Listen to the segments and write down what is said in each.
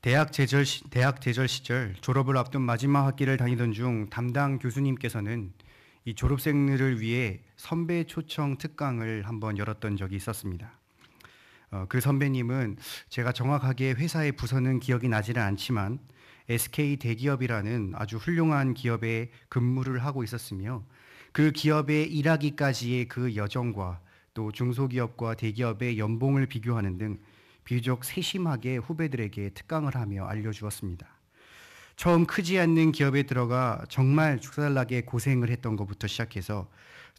대학 재절 대학 제절 시절 졸업을 앞둔 마지막 학기를 다니던 중 담당 교수님께서는 이 졸업생들을 위해 선배 초청 특강을 한번 열었던 적이 있었습니다. 어, 그 선배님은 제가 정확하게 회사의 부서는 기억이 나지는 않지만 SK 대기업이라는 아주 훌륭한 기업에 근무를 하고 있었으며 그 기업에 일하기까지의 그 여정과 또 중소기업과 대기업의 연봉을 비교하는 등 비교적 세심하게 후배들에게 특강을 하며 알려주었습니다. 처음 크지 않는 기업에 들어가 정말 죽살나게 고생을 했던 것부터 시작해서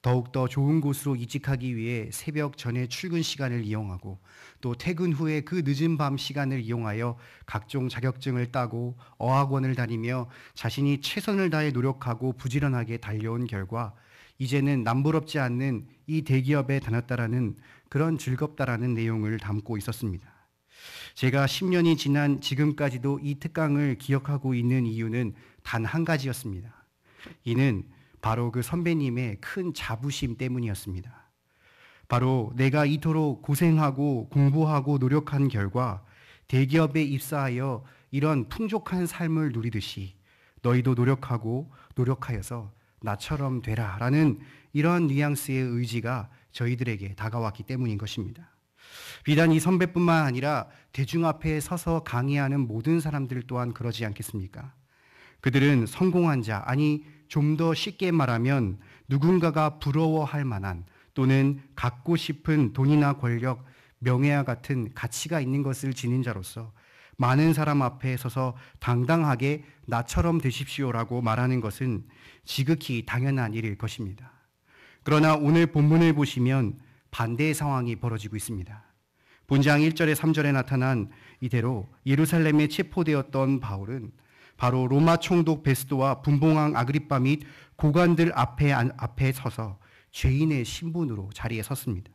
더욱더 좋은 곳으로 이직하기 위해 새벽 전에 출근 시간을 이용하고 또 퇴근 후에 그 늦은 밤 시간을 이용하여 각종 자격증을 따고 어학원을 다니며 자신이 최선을 다해 노력하고 부지런하게 달려온 결과 이제는 남부럽지 않는 이 대기업에 다녔다라는 그런 즐겁다라는 내용을 담고 있었습니다. 제가 10년이 지난 지금까지도 이 특강을 기억하고 있는 이유는 단 한 가지였습니다. 이는 바로 그 선배님의 큰 자부심 때문이었습니다. 바로 내가 이토록 고생하고 공부하고 노력한 결과 대기업에 입사하여 이런 풍족한 삶을 누리듯이 너희도 노력하고 노력하여서 나처럼 되라 라는 이런 뉘앙스의 의지가 저희들에게 다가왔기 때문인 것입니다. 비단 이 선배뿐만 아니라 대중 앞에 서서 강의하는 모든 사람들 또한 그러지 않겠습니까? 그들은 성공한 자, 아니 좀 더 쉽게 말하면 누군가가 부러워할 만한 또는 갖고 싶은 돈이나 권력, 명예와 같은 가치가 있는 것을 지닌 자로서 많은 사람 앞에 서서 당당하게 나처럼 되십시오라고 말하는 것은 지극히 당연한 일일 것입니다. 그러나 오늘 본문을 보시면 반대의 상황이 벌어지고 있습니다. 본장 1절에 3절에 나타난 이대로 예루살렘에 체포되었던 바울은 바로 로마 총독 베스도와 분봉왕 아그리빠 및 고관들 앞에, 앞에 서서 죄인의 신분으로 자리에 섰습니다.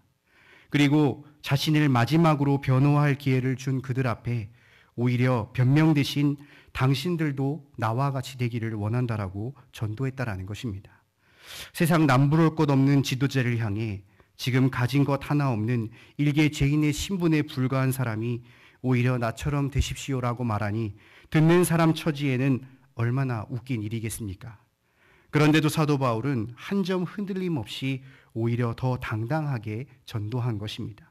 그리고 자신을 마지막으로 변호할 기회를 준 그들 앞에 오히려 변명 대신 당신들도 나와 같이 되기를 원한다라고 전도했다라는 것입니다. 세상 남부를 것 없는 지도자를 향해 지금 가진 것 하나 없는 일개 죄인의 신분에 불과한 사람이 오히려 나처럼 되십시오라고 말하니 듣는 사람 처지에는 얼마나 웃긴 일이겠습니까? 그런데도 사도 바울은 한 점 흔들림 없이 오히려 더 당당하게 전도한 것입니다.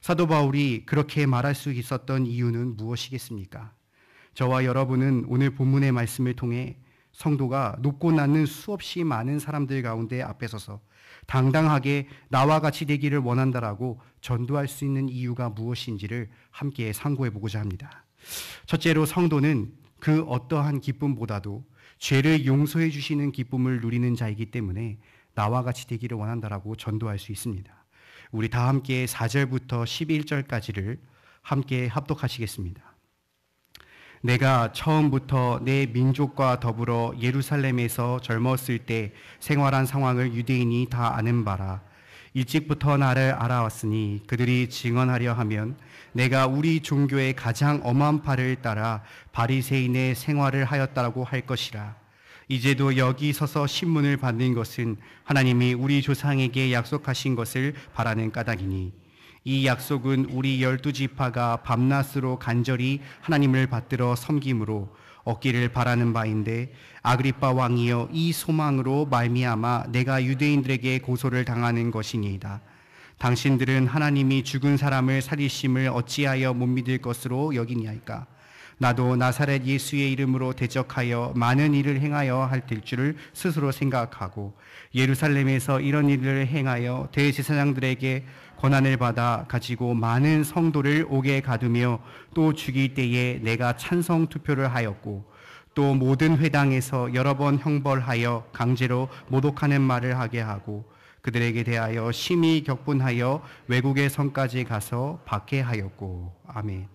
사도 바울이 그렇게 말할 수 있었던 이유는 무엇이겠습니까? 저와 여러분은 오늘 본문의 말씀을 통해 성도가 높고 낮는 수없이 많은 사람들 가운데 앞에 서서 당당하게 나와 같이 되기를 원한다라고 전도할 수 있는 이유가 무엇인지를 함께 상고해 보고자 합니다. 첫째로 성도는 그 어떠한 기쁨보다도 죄를 용서해 주시는 기쁨을 누리는 자이기 때문에 나와 같이 되기를 원한다라고 전도할 수 있습니다. 우리 다 함께 4절부터 11절까지를 함께 합독하시겠습니다. 내가 처음부터 내 민족과 더불어 예루살렘에서 젊었을 때 생활한 상황을 유대인이 다 아는 바라. 일찍부터 나를 알아왔으니 그들이 증언하려 하면 내가 우리 종교의 가장 엄한 파를 따라 바리새인의 생활을 하였다라고 할 것이라. 이제도 여기 서서 신문을 받는 것은 하나님이 우리 조상에게 약속하신 것을 바라는 까닭이니 이 약속은 우리 열두 지파가 밤낮으로 간절히 하나님을 받들어 섬김으로 얻기를 바라는 바인데 아그리파 왕이여 이 소망으로 말미암아 내가 유대인들에게 고소를 당하는 것이니이다. 당신들은 하나님이 죽은 사람을 살리심을 어찌하여 못 믿을 것으로 여기니이까 나도 나사렛 예수의 이름으로 대적하여 많은 일을 행하여 할될 줄을 스스로 생각하고 예루살렘에서 이런 일을 행하여 대제사장들에게 권한을 받아 가지고 많은 성도를 오게 가두며 또 죽일 때에 내가 찬성 투표를 하였고 또 모든 회당에서 여러 번 형벌하여 강제로 모독하는 말을 하게 하고 그들에게 대하여 심히 격분하여 외국의 성까지 가서 박해하였고 아멘.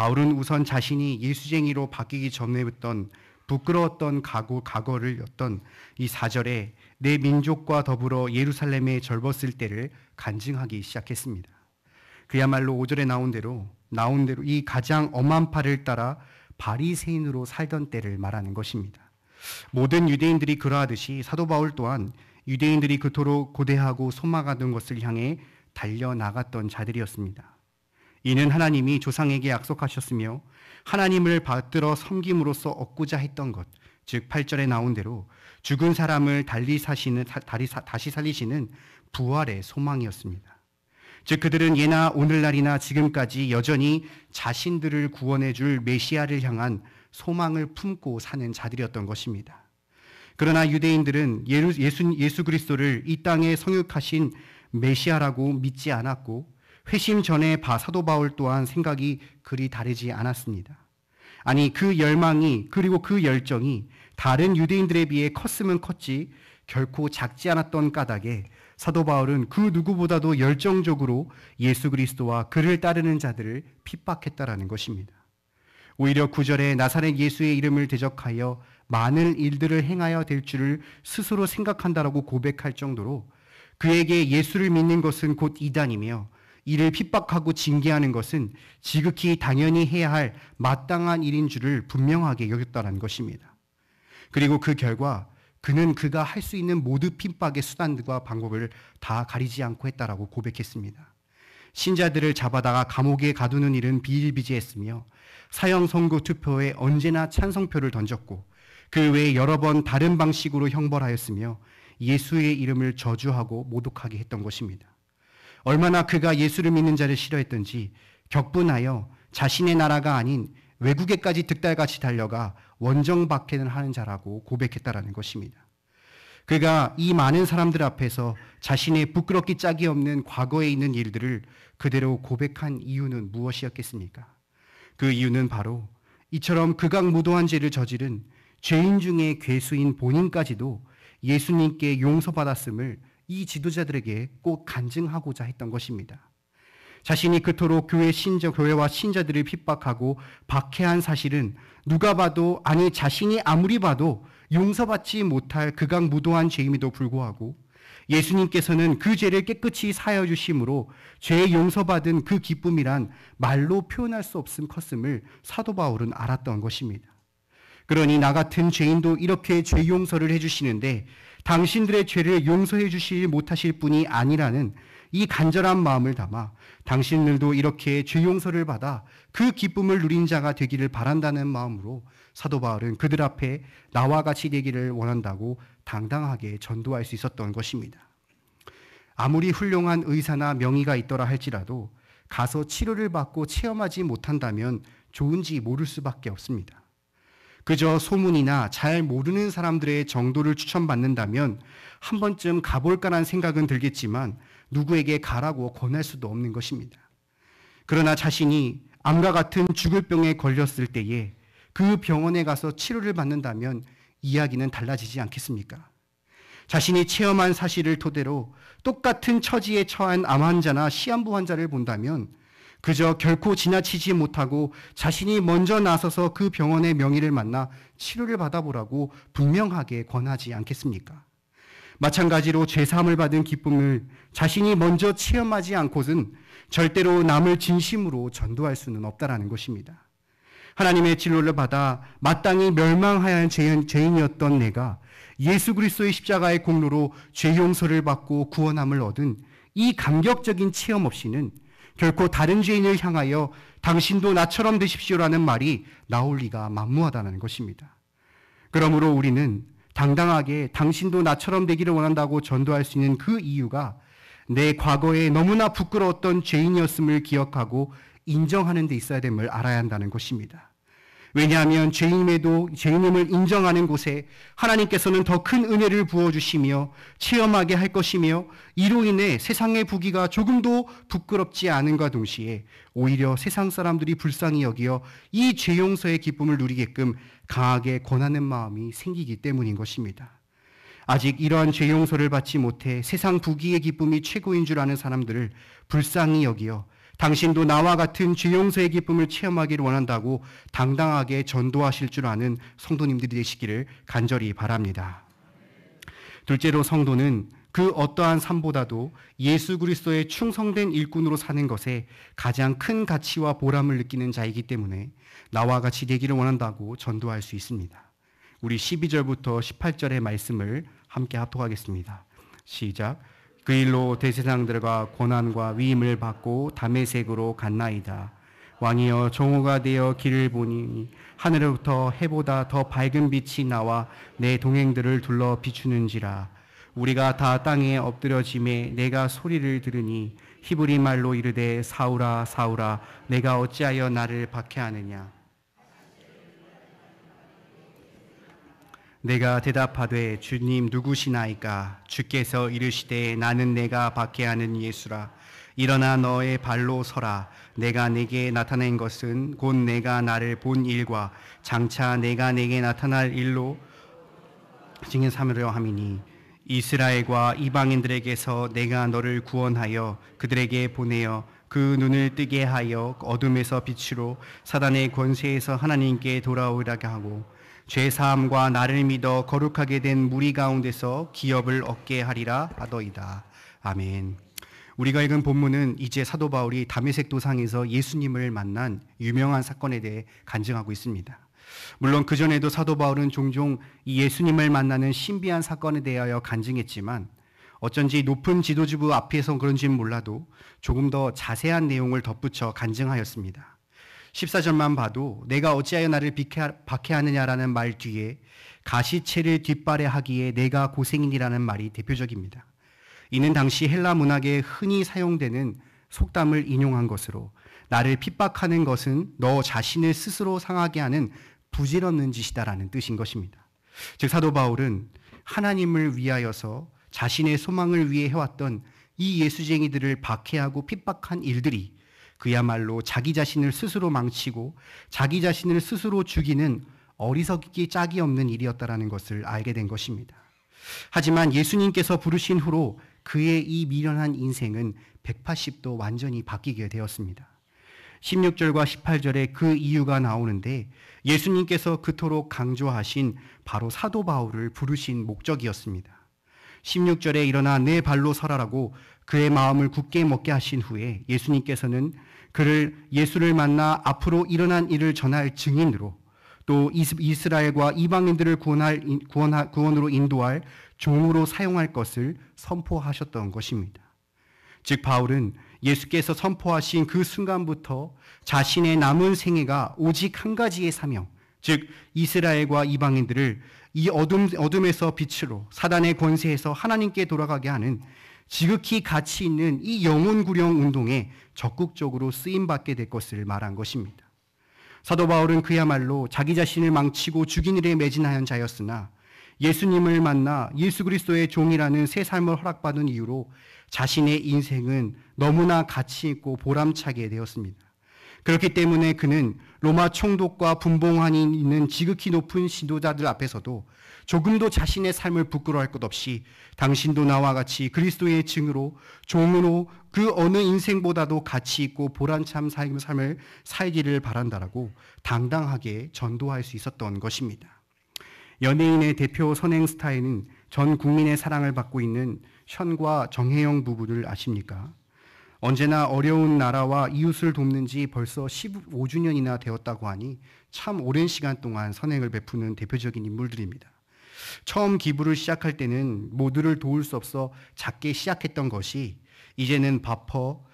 바울은 우선 자신이 예수쟁이로 바뀌기 전에부던 부끄러웠던 과거, 과거를 였던 이 4절에 내 민족과 더불어 예루살렘에 절벗을 때를 간증하기 시작했습니다. 그야말로 5절에 나온 대로 나온 대로 이 가장 엄한 팔을 따라 바리새인으로 살던 때를 말하는 것입니다. 모든 유대인들이 그러하듯이 사도 바울 또한 유대인들이 그토록 고대하고 소망하던 것을 향해 달려 나갔던 자들이었습니다. 이는 하나님이 조상에게 약속하셨으며 하나님을 받들어 섬김으로써 얻고자 했던 것, 즉 8절에 나온 대로 죽은 사람을 달리 사시는 다시 살리시는 부활의 소망이었습니다. 즉 그들은 예나 오늘날이나 지금까지 여전히 자신들을 구원해 줄 메시아를 향한 소망을 품고 사는 자들이었던 것입니다. 그러나 유대인들은 예수, 예수, 예수 그리스도를 이 땅에 성육하신 메시아라고 믿지 않았고 회심 전에 바 사도 바울 또한 생각이 그리 다르지 않았습니다. 아니 그 열망이 그리고 그 열정이 다른 유대인들에 비해 컸으면 컸지 결코 작지 않았던 까닭에 사도 바울은 그 누구보다도 열정적으로 예수 그리스도와 그를 따르는 자들을 핍박했다라는 것입니다. 오히려 구절에 나사렛 예수의 이름을 대적하여 많은 일들을 행하여 될 줄을 스스로 생각한다라고 고백할 정도로 그에게 예수를 믿는 것은 곧 이단이며 이를 핍박하고 징계하는 것은 지극히 당연히 해야 할 마땅한 일인 줄을 분명하게 여겼다는 것입니다. 그리고 그 결과 그는 그가 할 수 있는 모든 핍박의 수단과 방법을 다 가리지 않고 했다라고 고백했습니다. 신자들을 잡아다가 감옥에 가두는 일은 비일비재했으며 사형 선고 투표에 언제나 찬성표를 던졌고 그 외에 여러 번 다른 방식으로 형벌하였으며 예수의 이름을 저주하고 모독하게 했던 것입니다. 얼마나 그가 예수를 믿는 자를 싫어했던지 격분하여 자신의 나라가 아닌 외국에까지 득달같이 달려가 원정박해는 하는 자라고 고백했다라는 것입니다. 그가 이 많은 사람들 앞에서 자신의 부끄럽기 짝이 없는 과거에 있는 일들을 그대로 고백한 이유는 무엇이었겠습니까? 그 이유는 바로 이처럼 극악무도한 죄를 저지른 죄인 중에 괴수인 본인까지도 예수님께 용서받았음을 이 지도자들에게 꼭 간증하고자 했던 것입니다. 자신이 그토록 교회 신자, 교회와 신자들을 핍박하고 박해한 사실은 누가 봐도, 아니 자신이 아무리 봐도 용서받지 못할 극악 무도한 죄임에도 불구하고 예수님께서는 그 죄를 깨끗이 사여 주심으로 죄 용서받은 그 기쁨이란 말로 표현할 수 없음 컸음을 사도 바울은 알았던 것입니다. 그러니 나 같은 죄인도 이렇게 죄 용서를 해주시는데 당신들의 죄를 용서해 주시지 못하실 분이 아니라는 이 간절한 마음을 담아 당신들도 이렇게 죄 용서를 받아 그 기쁨을 누린 자가 되기를 바란다는 마음으로 사도 바울은 그들 앞에 나와 같이 되기를 원한다고 당당하게 전도할 수 있었던 것입니다. 아무리 훌륭한 의사나 명의가 있더라 할지라도 가서 치료를 받고 체험하지 못한다면 좋은지 모를 수밖에 없습니다. 그저 소문이나 잘 모르는 사람들의 정도를 추천받는다면 한 번쯤 가볼까란 생각은 들겠지만 누구에게 가라고 권할 수도 없는 것입니다. 그러나 자신이 암과 같은 죽을 병에 걸렸을 때에 그 병원에 가서 치료를 받는다면 이야기는 달라지지 않겠습니까? 자신이 체험한 사실을 토대로 똑같은 처지에 처한 암 환자나 시한부 환자를 본다면 그저 결코 지나치지 못하고 자신이 먼저 나서서 그 병원의 명의를 만나 치료를 받아보라고 분명하게 권하지 않겠습니까? 마찬가지로 죄사함을 받은 기쁨을 자신이 먼저 체험하지 않고는 절대로 남을 진심으로 전도할 수는 없다라는 것입니다. 하나님의 진로를 받아 마땅히 멸망하야 죄 죄인이었던 내가 예수 그리스도의 십자가의 공로로 죄 용서를 받고 구원함을 얻은 이 감격적인 체험 없이는 결코 다른 죄인을 향하여 당신도 나처럼 되십시오라는 말이 나올 리가 만무하다는 것입니다. 그러므로 우리는 당당하게 당신도 나처럼 되기를 원한다고 전도할 수 있는 그 이유가 내 과거에 너무나 부끄러웠던 죄인이었음을 기억하고 인정하는 데 있어야 됨을 알아야 한다는 것입니다. 왜냐하면 죄인임에도 죄인임을 인정하는 곳에 하나님께서는 더 큰 은혜를 부어 주시며 체험하게 할 것이며 이로 인해 세상의 부귀가 조금도 부끄럽지 않은가 동시에 오히려 세상 사람들이 불쌍히 여기어 이 죄용서의 기쁨을 누리게끔 강하게 권하는 마음이 생기기 때문인 것입니다. 아직 이러한 죄 용서를 받지 못해 세상 부귀의 기쁨이 최고인 줄 아는 사람들을 불쌍히 여기어 당신도 나와 같은 주용서의 기쁨을 체험하기를 원한다고 당당하게 전도하실 줄 아는 성도님들이 되시기를 간절히 바랍니다. 둘째로 성도는 그 어떠한 삶보다도 예수 그리스도의 충성된 일꾼으로 사는 것에 가장 큰 가치와 보람을 느끼는 자이기 때문에 나와 같이 되기를 원한다고 전도할 수 있습니다. 우리 12절부터 18절의 말씀을 함께 합독하겠습니다. 시작. 그 일로 대세상들과 고난과 위임을 받고 담의색으로 갔나이다. 왕이여 종호가 되어 길을 보니 하늘로부터 해보다 더 밝은 빛이 나와 내 동행들을 둘러 비추는지라 우리가 다 땅에 엎드려짐에 내가 소리를 들으니 히브리 말로 이르되 사우라 사우라 내가 어찌하여 나를 박해하느냐 내가 대답하되 주님 누구시나이까 주께서 이르시되 나는 내가 박해하는 예수라 일어나 너의 발로 서라 내가 내게 나타낸 것은 곧 내가 나를 본 일과 장차 내가 내게 나타날 일로 증인 삼으려 함이니 이스라엘과 이방인들에게서 내가 너를 구원하여 그들에게 보내어 그 눈을 뜨게 하여 어둠에서 빛으로 사단의 권세에서 하나님께 돌아오라게 하고 죄사함과 나를 믿어 거룩하게 된 무리 가운데서 기업을 얻게 하리라 하더이다. 아멘. 우리가 읽은 본문은 이제 사도 바울이 다메색 도상에서 예수님을 만난 유명한 사건에 대해 간증하고 있습니다. 물론 그 전에도 사도 바울은 종종 이 예수님을 만나는 신비한 사건에 대하여 간증했지만 어쩐지 높은 지도지부 앞에서 그런지는 몰라도 조금 더 자세한 내용을 덧붙여 간증하였습니다. 14절만 봐도 내가 어찌하여 나를 박해하느냐라는 말 뒤에 가시체를 뒷발에 하기에 내가 고생인이라는 말이 대표적입니다. 이는 당시 헬라 문학에 흔히 사용되는 속담을 인용한 것으로 나를 핍박하는 것은 너 자신을 스스로 상하게 하는 부질없는 짓이다라는 뜻인 것입니다. 즉 사도 바울은 하나님을 위하여서 자신의 소망을 위해 해왔던 이 예수쟁이들을 박해하고 핍박한 일들이 그야말로 자기 자신을 스스로 망치고 자기 자신을 스스로 죽이는 어리석기 짝이 없는 일이었다라는 것을 알게 된 것입니다. 하지만 예수님께서 부르신 후로 그의 이 미련한 인생은 180도 완전히 바뀌게 되었습니다. 16절과 18절에 그 이유가 나오는데 예수님께서 그토록 강조하신 바로 사도 바울을 부르신 목적이었습니다. 16절에 일어나 내 발로 서라라고 그의 마음을 굳게 먹게 하신 후에 예수님께서는 그를 예수를 만나 앞으로 일어난 일을 전할 증인으로 또 이스라엘과 이방인들을 구원할, 구원 구원으로 인도할 종으로 사용할 것을 선포하셨던 것입니다. 즉 바울은 예수께서 선포하신 그 순간부터 자신의 남은 생애가 오직 한 가지의 사명, 즉 이스라엘과 이방인들을 이 어둠 어둠에서 빛으로 사단의 권세에서 하나님께 돌아가게 하는 지극히 가치 있는 이 영혼 구령 운동에 적극적으로 쓰임 받게 될 것을 말한 것입니다. 사도 바울은 그야말로 자기 자신을 망치고 죽인 일에 매진하는 자였으나 예수님을 만나 예수 그리스도의 종이라는 새 삶을 허락받은 이유로 자신의 인생은 너무나 가치 있고 보람차게 되었습니다. 그렇기 때문에 그는 로마 총독과 분봉한이 있는 지극히 높은 신도자들 앞에서도 조금도 자신의 삶을 부끄러워할 것 없이 당신도 나와 같이 그리스도의 증으로 종으로 그 어느 인생보다도 가치 있고 보란참 삶을 살기를 바란다라고 당당하게 전도할 수 있었던 것입니다. 연예인의 대표 선행 스타일은 전 국민의 사랑을 받고 있는 션과 정혜영 부부를 아십니까? 언제나 어려운 나라와 이웃을 돕는 지 벌써 15주년이나 되었다고 하니 참 오랜 시간 동안 선행을 베푸는 대표적인 인물들입니다. 처음 기부를 시작할 때는 모두를 도울 수 없어 작게 시작했던 것이 이제는 바퍼,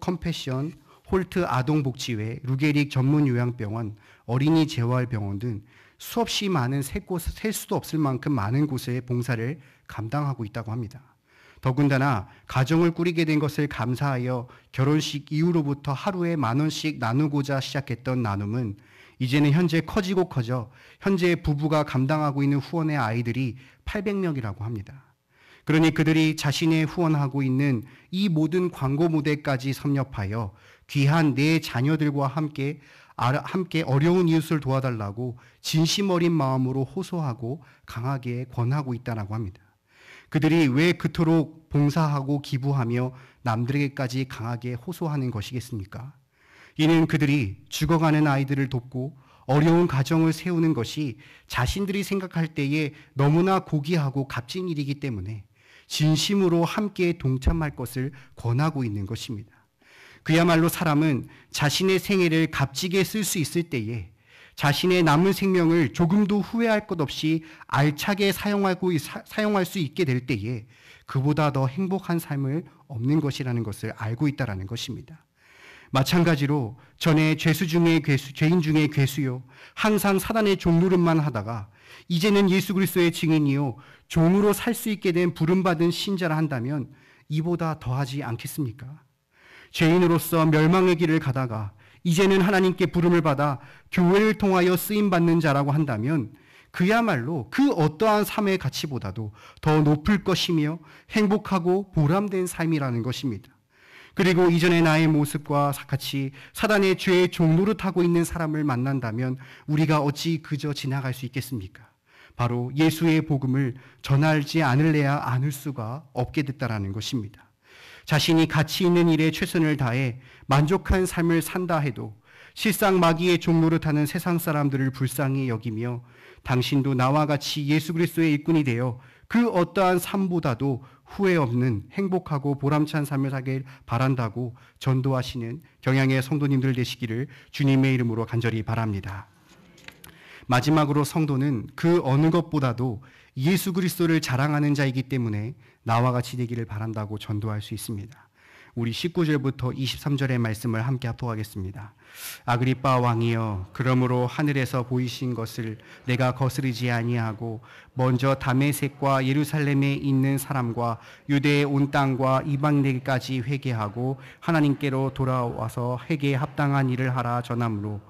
컴패션, 홀트 아동복지회, 루게릭 전문요양병원, 어린이 재활병원 등 수없이 많은 새 곳, 셀 수도 없을 만큼 많은 곳에 봉사를 감당하고 있다고 합니다. 더군다나 가정을 꾸리게 된 것을 감사하여 결혼식 이후로부터 하루에 만 원씩 나누고자 시작했던 나눔은 이제는 현재 커지고 커져 현재 부부가 감당하고 있는 후원의 아이들이 800명이라고 합니다. 그러니 그들이 자신의 후원하고 있는 이 모든 광고 무대까지 섭렵하여 귀한 내 네 자녀들과 함께 함께 어려운 이웃을 도와달라고 진심 어린 마음으로 호소하고 강하게 권하고 있다라고 합니다. 그들이 왜 그토록 봉사하고 기부하며 남들에게까지 강하게 호소하는 것이겠습니까? 이는 그들이 죽어가는 아이들을 돕고 어려운 가정을 세우는 것이 자신들이 생각할 때에 너무나 고귀하고 값진 일이기 때문에 진심으로 함께 동참할 것을 권하고 있는 것입니다. 그야말로 사람은 자신의 생애를 값지게 쓸 수 있을 때에 자신의 남은 생명을 조금도 후회할 것 없이 알차게 사용하고 사용할 수 있게 될 때에 그보다 더 행복한 삶을 없는 것이라는 것을 알고 있다라는 것입니다. 마찬가지로 전에 죄수 중에 괴수, 죄인 중에 괴수요 항상 사단의 종노릇만 하다가 이제는 예수 그리스도의 증인이요 종으로 살 수 있게 된 부름 받은 신자라 한다면 이보다 더하지 않겠습니까? 죄인으로서 멸망의 길을 가다가 이제는 하나님께 부름을 받아 교회를 통하여 쓰임 받는 자라고 한다면 그야말로 그 어떠한 삶의 가치보다도 더 높을 것이며 행복하고 보람된 삶이라는 것입니다. 그리고 이전의 나의 모습과 같이 사단의 죄의 종로를 하고 있는 사람을 만난다면 우리가 어찌 그저 지나갈 수 있겠습니까? 바로 예수의 복음을 전하지 않을래야 않을 수가 없게 됐다라는 것입니다. 자신이 가치 있는 일에 최선을 다해 만족한 삶을 산다 해도 실상 마귀의 종노를타는 세상 사람들을 불쌍히 여기며 당신도 나와 같이 예수 그리스도의 일꾼이 되어 그 어떠한 삶보다도 후회 없는 행복하고 보람찬 삶을 사길 바란다고 전도하시는 경향의 성도님들 되시기를 주님의 이름으로 간절히 바랍니다. 마지막으로 성도는 그 어느 것보다도 예수 그리스도를 자랑하는 자이기 때문에 나와 같이 되기를 바란다고 전도할 수 있습니다. 우리 19절부터 23절의 말씀을 함께 합독하겠습니다. 아그리빠 왕이여 그러므로 하늘에서 보이신 것을 내가 거스르지 아니하고 먼저 다메섹과 예루살렘에 있는 사람과 유대의 온 땅과 이방 내기까지 회개하고 하나님께로 돌아와서 회개에 합당한 일을 하라 전함으로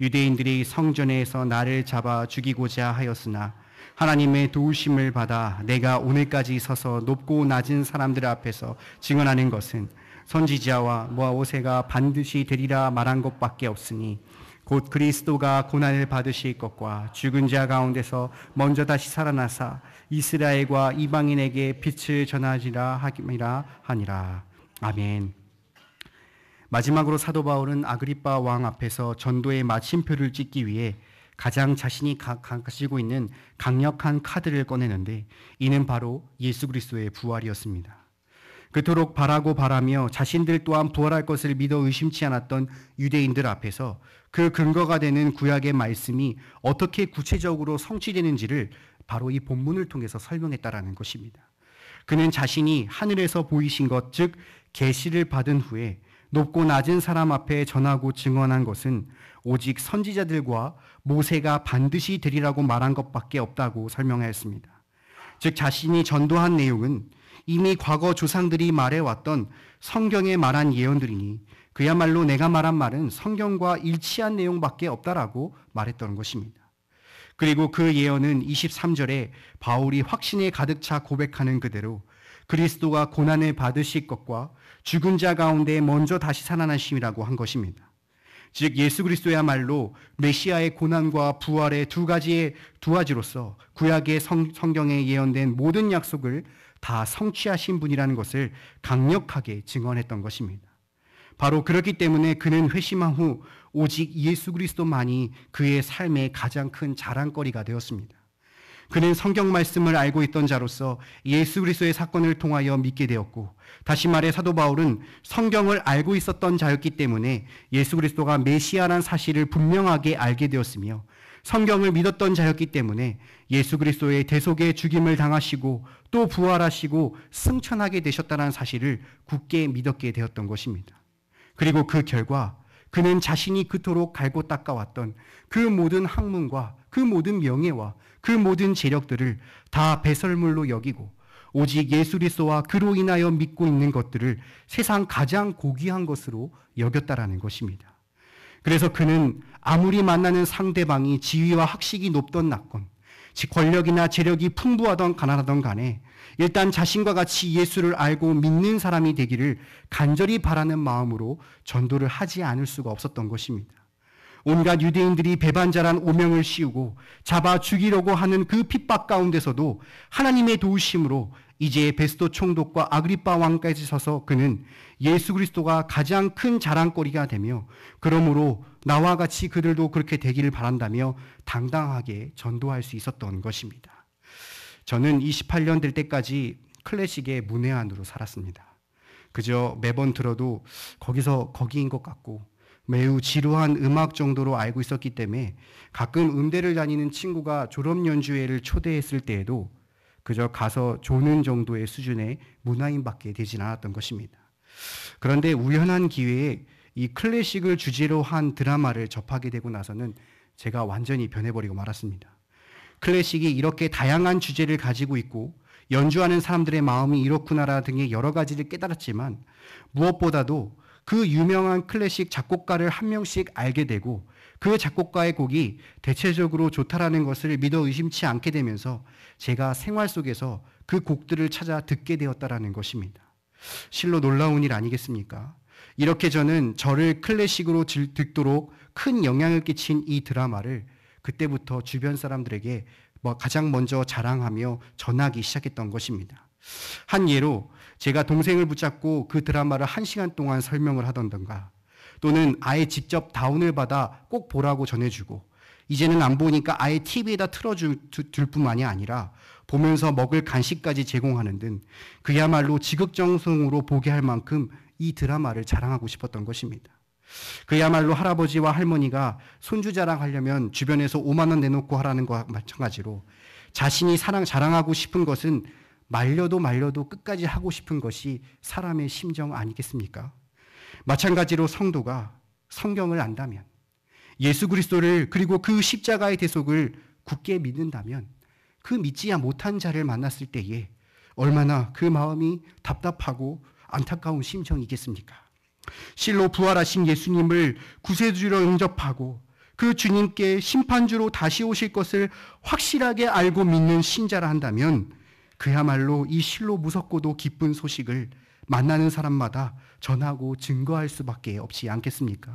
유대인들이 성전에서 나를 잡아 죽이고자 하였으나 하나님의 도우심을 받아 내가 오늘까지 서서 높고 낮은 사람들 앞에서 증언하는 것은 선지자와 모아오세가 반드시 되리라 말한 것밖에 없으니 곧 그리스도가 고난을 받으실 것과 죽은 자 가운데서 먼저 다시 살아나사 이스라엘과 이방인에게 빛을 전하지라 하기라 하니라. 아멘. 마지막으로 사도 바울은 아그리빠 왕 앞에서 전도의 마침표를 찍기 위해 가장 자신이 가, 가지고 있는 강력한 카드를 꺼내는데 이는 바로 예수 그리스도의 부활이었습니다. 그토록 바라고 바라며 자신들 또한 부활할 것을 믿어 의심치 않았던 유대인들 앞에서 그 근거가 되는 구약의 말씀이 어떻게 구체적으로 성취되는지를 바로 이 본문을 통해서 설명했다라는 것입니다. 그는 자신이 하늘에서 보이신 것, 즉 계시를 받은 후에 높고 낮은 사람 앞에 전하고 증언한 것은 오직 선지자들과 모세가 반드시 되리라고 말한 것밖에 없다고 설명하였습니다. 즉 자신이 전도한 내용은 이미 과거 조상들이 말해왔던 성경에 말한 예언들이니 그야말로 내가 말한 말은 성경과 일치한 내용밖에 없다라고 말했던 것입니다. 그리고 그 예언은 23절에 바울이 확신에 가득 차 고백하는 그대로 그리스도가 고난을 받으실 것과 죽은 자 가운데 먼저 다시 살아나심이라고 한 것입니다. 즉 예수 그리스도야말로 메시아의 고난과 부활의 두 가지의 두 가지로서 구약의 성, 경에 예언된 모든 약속을 다 성취하신 분이라는 것을 강력하게 증언했던 것입니다. 바로 그렇기 때문에 그는 회심한 후 오직 예수 그리스도만이 그의 삶의 가장 큰 자랑거리가 되었습니다. 그는 성경 말씀을 알고 있던 자로서 예수 그리스도의 사건을 통하여 믿게 되었고 다시 말해 사도 바울은 성경을 알고 있었던 자였기 때문에 예수 그리스도가 메시아란 사실을 분명하게 알게 되었으며 성경을 믿었던 자였기 때문에 예수 그리스도의 대속의 죽임을 당하시고 또 부활하시고 승천하게 되셨다는 사실을 굳게 믿었게 되었던 것입니다. 그리고 그 결과 그는 자신이 그토록 갈고 닦아왔던 그 모든 학문과 그 모든 명예와 그 모든 재력들을 다 배설물로 여기고 오직 예수 그리스도와 그로 인하여 믿고 있는 것들을 세상 가장 고귀한 것으로 여겼다라는 것입니다. 그래서 그는 아무리 만나는 상대방이 지위와 학식이 높던 낮건, 즉 권력이나 재력이 풍부하던 가난하던 간에 일단 자신과 같이 예수를 알고 믿는 사람이 되기를 간절히 바라는 마음으로 전도를 하지 않을 수가 없었던 것입니다. 온갖 유대인들이 배반자란 오명을 씌우고 잡아 죽이려고 하는 그 핍박 가운데서도 하나님의 도우심으로 이제 베스도 총독과 아그리파 왕까지 서서 그는 예수 그리스도가 가장 큰 자랑거리가 되며 그러므로 나와 같이 그들도 그렇게 되기를 바란다며 당당하게 전도할 수 있었던 것입니다. 저는 28년 될 때까지 클래식의 문외한으로 살았습니다. 그저 매번 들어도 거기서 거기인 것 같고 매우 지루한 음악 정도로 알고 있었기 때문에 가끔 음대를 다니는 친구가 졸업 연주회를 초대했을 때에도 그저 가서 조는 정도의 수준의 문화인밖에 되진 않았던 것입니다. 그런데 우연한 기회에 이 클래식을 주제로 한 드라마를 접하게 되고 나서는 제가 완전히 변해버리고 말았습니다. 클래식이 이렇게 다양한 주제를 가지고 있고 연주하는 사람들의 마음이 이렇구나라 등의 여러 가지를 깨달았지만 무엇보다도 그 유명한 클래식 작곡가를 한 명씩 알게 되고 그 작곡가의 곡이 대체적으로 좋다라는 것을 믿어 의심치 않게 되면서 제가 생활 속에서 그 곡들을 찾아 듣게 되었다라는 것입니다. 실로 놀라운 일 아니겠습니까? 이렇게 저는 저를 클래식으로 듣도록 큰 영향을 끼친 이 드라마를 그때부터 주변 사람들에게 뭐 가장 먼저 자랑하며 전하기 시작했던 것입니다. 한 예로 제가 동생을 붙잡고 그 드라마를 한 시간 동안 설명을 하던가 또는 아예 직접 다운을 받아 꼭 보라고 전해주고 이제는 안 보니까 아예 TV에다 틀어줄 뿐만이 아니라 보면서 먹을 간식까지 제공하는 등 그야말로 지극정성으로 보게 할 만큼 이 드라마를 자랑하고 싶었던 것입니다. 그야말로 할아버지와 할머니가 손주 자랑하려면 주변에서 5만 원 내놓고 하라는 것과 마찬가지로 자신이 사랑 자랑하고 싶은 것은 말려도 말려도 끝까지 하고 싶은 것이 사람의 심정 아니겠습니까? 마찬가지로 성도가 성경을 안다면 예수 그리스도를 그리고 그 십자가의 대속을 굳게 믿는다면 그 믿지야 못한 자를 만났을 때에 얼마나 그 마음이 답답하고 안타까운 심정이겠습니까? 실로 부활하신 예수님을 구세주로 영접하고 그 주님께 심판주로 다시 오실 것을 확실하게 알고 믿는 신자라 한다면 그야말로 이 실로 무섭고도 기쁜 소식을 만나는 사람마다 전하고 증거할 수밖에 없지 않겠습니까?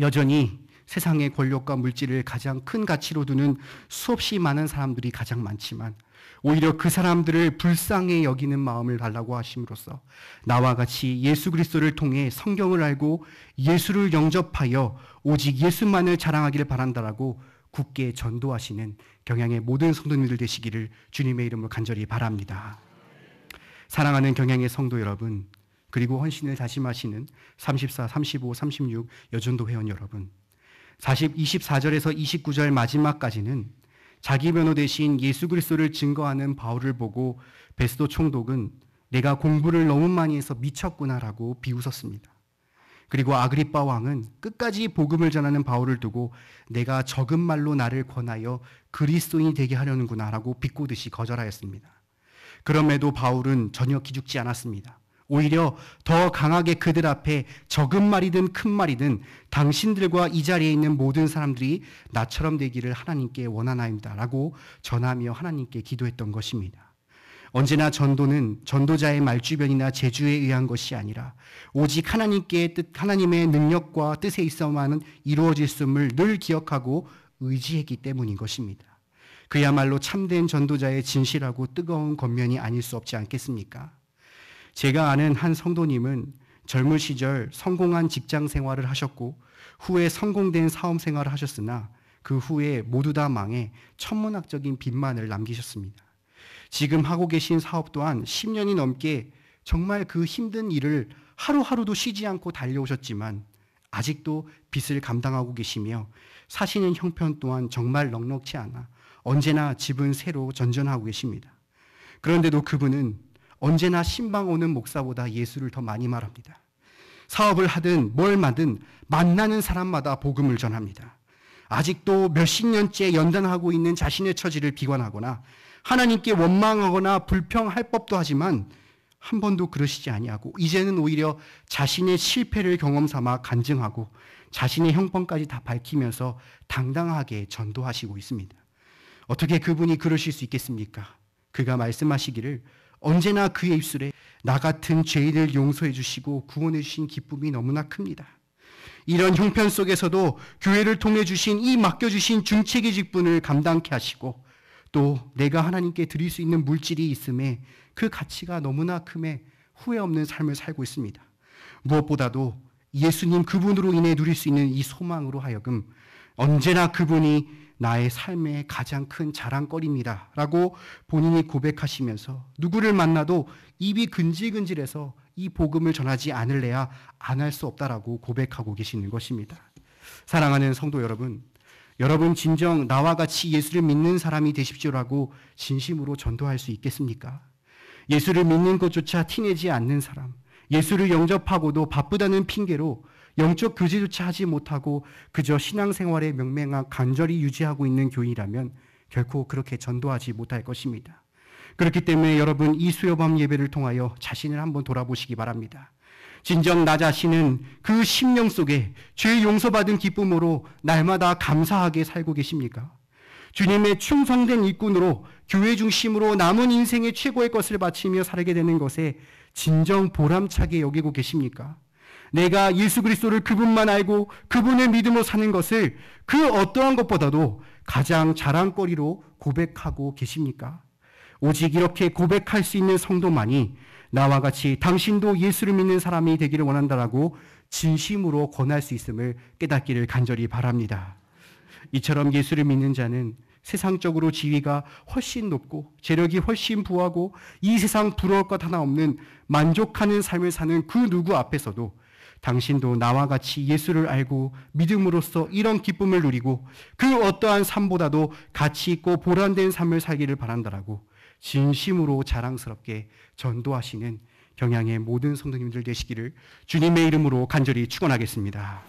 여전히 세상의 권력과 물질을 가장 큰 가치로 두는 수없이 많은 사람들이 가장 많지만 오히려 그 사람들을 불쌍히 여기는 마음을 달라고 하심으로써 나와 같이 예수 그리스도를 통해 성경을 알고 예수를 영접하여 오직 예수만을 자랑하기를 바란다라고 굳게 전도하시는 경향의 모든 성도님들 되시기를 주님의 이름으로 간절히 바랍니다. 사랑하는 경향의 성도 여러분, 그리고 헌신을 다짐하시는 34, 35, 36 여전도 회원 여러분, 40, 24절에서 29절 마지막까지는 자기 변호 대신 예수 그리스도를 증거하는 바울을 보고 베스도 총독은 내가 공부를 너무 많이 해서 미쳤구나라고 비웃었습니다. 그리고 아그리빠 왕은 끝까지 복음을 전하는 바울을 두고 내가 적은 말로 나를 권하여 그리스도인이 되게 하려는구나라고 비꼬듯이 거절하였습니다. 그럼에도 바울은 전혀 기죽지 않았습니다. 오히려 더 강하게 그들 앞에 적은 말이든 큰 말이든 당신들과 이 자리에 있는 모든 사람들이 나처럼 되기를 하나님께 원하나이다 라고 전하며 하나님께 기도했던 것입니다. 언제나 전도는 전도자의 말주변이나 재주에 의한 것이 아니라 오직 하나님께 뜻, 하나님의 능력과 뜻에 있어만 이루어질 수을늘 기억하고 의지했기 때문인 것입니다. 그야말로 참된 전도자의 진실하고 뜨거운 겉면이 아닐 수 없지 않겠습니까? 제가 아는 한 성도님은 젊은 시절 성공한 직장 생활을 하셨고 후에 성공된 사업 생활을 하셨으나 그 후에 모두 다 망해 천문학적인 빚만을 남기셨습니다. 지금 하고 계신 사업 또한 10년이 넘게 정말 그 힘든 일을 하루하루도 쉬지 않고 달려오셨지만 아직도 빚을 감당하고 계시며 사시는 형편 또한 정말 넉넉치 않아 언제나 집은 새로 전전하고 계십니다. 그런데도 그분은 언제나 신방 오는 목사보다 예수를 더 많이 말합니다. 사업을 하든 뭘 하든 만나는 사람마다 복음을 전합니다. 아직도 몇 십 년째 연단하고 있는 자신의 처지를 비관하거나 하나님께 원망하거나 불평할 법도 하지만 한 번도 그러시지 아니하고 이제는 오히려 자신의 실패를 경험 삼아 간증하고 자신의 형편까지 다 밝히면서 당당하게 전도하시고 있습니다. 어떻게 그분이 그러실 수 있겠습니까? 그가 말씀하시기를 언제나 그의 입술에 나 같은 죄인을 용서해 주시고 구원해 주신 기쁨이 너무나 큽니다. 이런 형편 속에서도 교회를 통해 주신 이 맡겨주신 중책의 직분을 감당케 하시고 또 내가 하나님께 드릴 수 있는 물질이 있음에 그 가치가 너무나 큼에 후회 없는 삶을 살고 있습니다. 무엇보다도 예수님 그분으로 인해 누릴 수 있는 이 소망으로 하여금 언제나 그분이 나의 삶의 가장 큰 자랑거리입니다. 라고 본인이 고백하시면서 누구를 만나도 입이 근질근질해서 이 복음을 전하지 않을래야 안 할 수 없다라고 고백하고 계시는 것입니다. 사랑하는 성도 여러분, 여러분 진정 나와 같이 예수를 믿는 사람이 되십시오라고 진심으로 전도할 수 있겠습니까? 예수를 믿는 것조차 티내지 않는 사람, 예수를 영접하고도 바쁘다는 핑계로 영적 교제조차 하지 못하고 그저 신앙생활에 명맹한 간절히 유지하고 있는 교인이라면 결코 그렇게 전도하지 못할 것입니다. 그렇기 때문에 여러분 이 수요밤 예배를 통하여 자신을 한번 돌아보시기 바랍니다. 진정 나 자신은 그 심령 속에 죄 용서받은 기쁨으로 날마다 감사하게 살고 계십니까? 주님의 충성된 일꾼으로 교회 중심으로 남은 인생의 최고의 것을 바치며 살게 되는 것에 진정 보람차게 여기고 계십니까? 내가 예수 그리스도를 그분만 알고 그분의 믿음으로 사는 것을 그 어떠한 것보다도 가장 자랑거리로 고백하고 계십니까? 오직 이렇게 고백할 수 있는 성도만이 나와 같이 당신도 예수를 믿는 사람이 되기를 원한다라고 진심으로 권할 수 있음을 깨닫기를 간절히 바랍니다. 이처럼 예수를 믿는 자는 세상적으로 지위가 훨씬 높고 재력이 훨씬 부하고 이 세상 부러울 것 하나 없는 만족하는 삶을 사는 그 누구 앞에서도 당신도 나와 같이 예수를 알고 믿음으로써 이런 기쁨을 누리고 그 어떠한 삶보다도 가치 있고 보람된 삶을 살기를 바란다라고 진심으로 자랑스럽게 전도하시는 경향의 모든 성도님들 되시기를 주님의 이름으로 간절히 축원하겠습니다.